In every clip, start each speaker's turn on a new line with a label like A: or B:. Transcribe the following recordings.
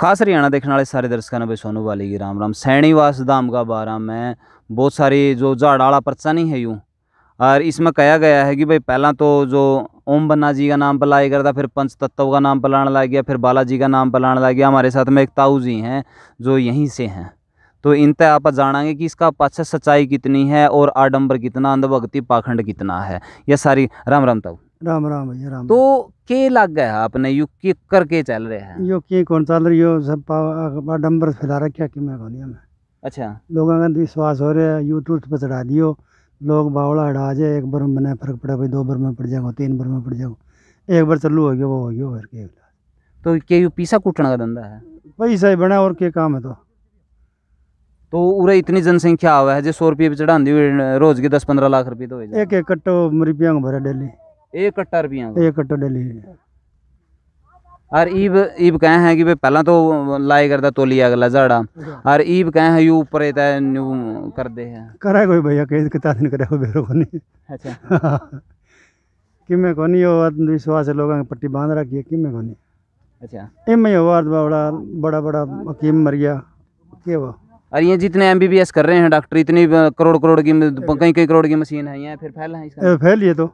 A: खास हरियाणा देखने वाले सारे दर्शकों ने भाई सोनू वाली की राम राम सैणीवास धाम का बारा मैं बहुत सारी जो झाड़ वाला पर्चा नहीं है यूँ और इसमें कहा गया है कि भाई पहला तो जो ओम बन्ना जी का नाम पलाया करता फिर पंच तत्व का नाम बुलाने लग गया फिर बालाजी का नाम बुलाने लग गया हमारे साथ में एक ताऊ जी हैं जो यहीं से हैं तो इन तय आप जानेंगे कि इसका पाछा सच्चाई कितनी है और आडम्बर कितना अंधभक्ति पाखंड कितना है यह सारी राम राम ताऊ राम राम भैया राम तो के लग गया आपने यू की करके चल रहे हैं यो की कौन
B: चल रही हो सब आडम्बर फैला रखे कि मैं कौन मैं अच्छा लोगों का विश्वास हो रहा है यूट्यूब पर चढ़ा दियो लोग बावड़ा हटा जाए एक बार मैंने फर्क पड़ा भाई दो बार में पड़ जाओ तीन बार में पड़ जाओ एक बार चलू हो गया वो हो गया और
A: के तो के यू पीसा कूटने का धंधा है
B: पैसा ही बना और के काम है तो
A: तो उरे इतनी जनसंख्या आवा है जो सौ रुपये चढ़ा दी रोज के दस पंद्रह लाख रुपये तो
B: एक एक कट्टो रुपया भरा डेली
A: एक कट्टर भी हैं
B: एक कट्टर डेली
A: और ईब ईब कहे हैं कि भाई तो लाई करता तो अगला जाड़ा और ईब कहे हैं यू ऊपर है कर दे है
B: करे कोई भैया केस किता दिन करे कोई बेरो कोनी अच्छा कि मैं कोनी हो अंधविश्वास है लोगों पट्टी बांध रखी है कि मैं कोनी अच्छा एम में हो बड़ा बड़ा बड़ा हकीम मर गया के
A: वो और ये जितने एम बी बी एस कर रहे हैं डॉक्टर इतनी करोड़ करोड़ की कई कई करोड़ की मशीन है यहाँ फिर फैल है
B: इसका फैल ये तो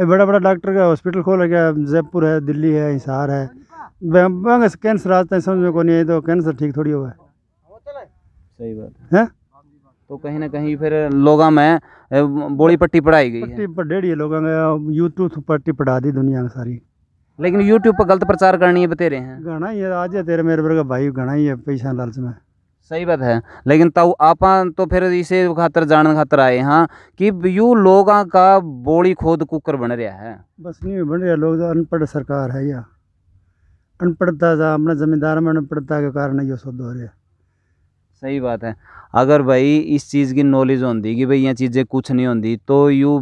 B: बड़ा बड़ा डॉक्टर का हॉस्पिटल खोला गया जयपुर है दिल्ली है हिसार है कैंसर आता है समझ में को नहीं तो कैंसर ठीक थोड़ी हुआ है
A: सही बात है तो कहीं ना कहीं फिर लोगों में बोली पट्टी पढ़ाई गई पट्टी पर डेढ़ी है लोगों में
B: यूट्यूब पट्टी पढ़ा दी दुनिया में सारी
A: लेकिन यूट्यूब पर गलत प्रचार करनी है बतेरे हैं घना ही है आज है
B: तेरे मेरे वर्ग भाई घना ही है पैसा लालच में
A: सही बात है लेकिन तब आप तो फिर इसे खातर जानने खातर आए हाँ कि यू लोगों का बोड़ी खोद कुकर बन रहा है
B: बस नहीं बन रहा लोग तो अनपढ़ सरकार है या अनपढ़ता था अपना जमींदार में अनपढ़ता के कारण ये शुद्ध हो रहा
A: सही बात है अगर भाई इस चीज़ की नॉलेज होती कि भाई ये चीज़ें कुछ नहीं होती तो यू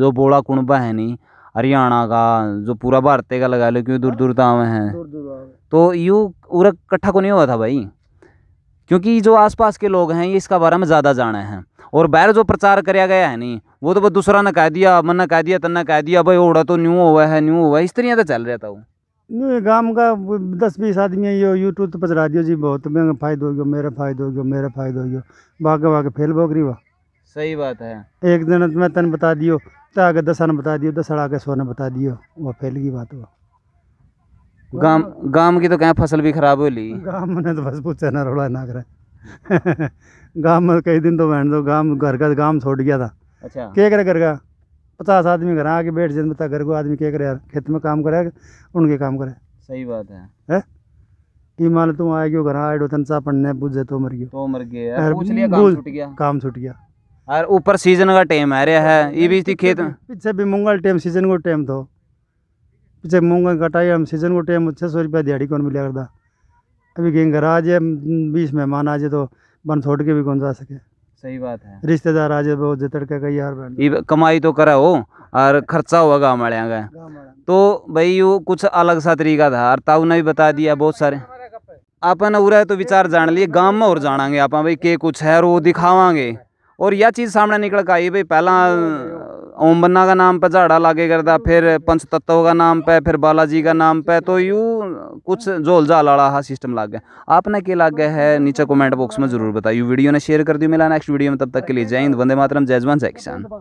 A: जो बोला कुनबा है नहीं हरियाणा का जो पूरा भारत का लगा लो क्यों दूर दूर हाँ। तावे हैं तो यू उरा कट्ठा को नहीं हुआ था भाई क्योंकि जो आसपास के लोग हैं ये इसका बारे में ज़्यादा जाने हैं और बाहर जो प्रचार कराया गया है नहीं वो तो बस दूसरा ने कह दिया मन ने कह दिया तन्ना कह दिया भाई ओड़ा तो न्यू हुआ है न्यू हुआ है इस तरह तो चल रहा था वो तो।
B: नहीं गाँव का दस बीस आदमी है यो यूट्यूब तो पचरा दियो जी बहुत मैं फायदा हो गया मेरा फायदा हो गया मेरा फायदा हो गया भागे भागे फेल रही वाह सही बात है एक दिन तो मैं तन बता दियो तो आगे दसा ने बता दियो दस आगे सौ ने बता दियो वो फेल की बात हुआ
A: गाम हाँ। गाम की तो क्या फसल भी खराब हो ली
B: गाम ने तो बस पूछा ना रोड़ा ना करे गाम में कई दिन तो बहन दो तो गाम घर का गाम छोड़ गया था अच्छा क्या करे घर का पचास आदमी घर आके बैठ जन बता घर को आदमी क्या करे यार खेत में काम करे उनके काम करे
A: सही बात है
B: है कि मान तू आए क्यों घर आए तन सा पढ़ने पूछे तो मर गया तो मर गया यार पूछ लिया काम छूट गया काम छूट गया
A: यार ऊपर सीजन का टाइम आ रहा है ये भी थी खेत में पीछे भी मुंगल टाइम
B: सीजन को टाइम तो पीछे मूंग कटाई हम सीज़न को टाइम छः सौ रुपया दिहाड़ी कौन मिला करता अभी कहीं घर आ जाए बीस मेहमान आ जाए तो बन छोड़ के भी कौन जा सके सही बात है रिश्तेदार आ जाए तो बहुत जितड़ के कई यार
A: ये कमाई तो करा हो और खर्चा हुआ गाँव वाले का तो भाई यू कुछ अलग सा तरीका था और ताऊ ने भी बता दिया बहुत सारे अपन उरा तो विचार जान लिए गांव में और जानेंगे आप भाई के कुछ है और वो दिखावांगे और यह चीज़ सामने निकल के आई भाई पहला ओमबन्ना का नाम पे झाड़ा लागे करता फिर पंच तत्व का नाम पे फिर बालाजी का नाम पे तो यू कुछ झोल झाल हा सिस्टम लाग गया आपने के लाग गया है नीचे कमेंट बॉक्स में जरूर बताइए वीडियो ने शेयर कर दियो मिला नेक्स्ट वीडियो में तब तक के लिए जय हिंद वंदे मातरम जय जवान जय किसान